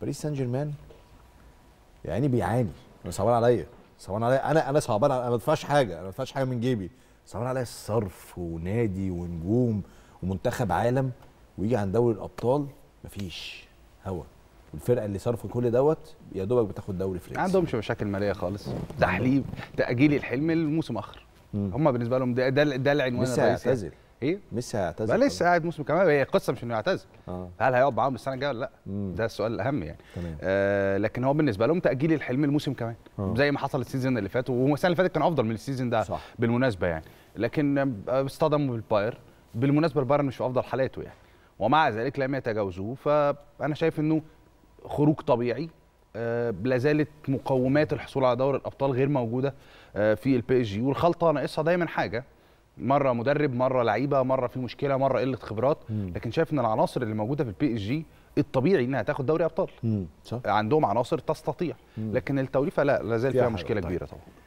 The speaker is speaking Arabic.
باريس سان جيرمان يعني بيعاني انا صعبان عليا صعبان عليا انا انا صعبان انا ما بدفعش حاجه انا ما بدفعش حاجه من جيبي صعبان عليا الصرف ونادي ونجوم ومنتخب عالم ويجي عند دوري الابطال مفيش هوا الفرقه اللي صرفوا كل دوت يا دوبك بتاخد دوري فريق ما عندهمش مشاكل ماليه خالص تحليب تاجيل الحلم لموسم اخر هم بالنسبه لهم ده ده, العنوان الرئيسي يعني. لسه ايه ميسي هيعتزل بقى لسه قاعد موسم كمان هي القصه مش انه يعتزل آه. هل هيقعد معاهم السنه الجايه ولا لا مم. ده السؤال الاهم يعني تمام. آه لكن هو بالنسبه لهم تاجيل الحلم الموسم كمان آه. زي ما حصل السيزون اللي فات والسنه اللي فاتت كان افضل من السيزون ده صح. بالمناسبه يعني لكن آه، اصطدموا بالباير بالمناسبه البايرن مش في افضل حالاته يعني ومع ذلك لم يتجاوزوه فانا شايف انه خروج طبيعي آه، لا زالت مقومات الحصول على دوري الابطال غير موجوده آه، في البي اس جي والخلطه ناقصها دايما حاجه مره مدرب مره لعيبه مره في مشكله مره قله خبرات مم. لكن شايف ان العناصر اللي موجوده في البي اس جي الطبيعي انها تاخد دوري ابطال صح. عندهم عناصر تستطيع مم. لكن التوليفه لا لا زال فيها مشكله كبيره طبعا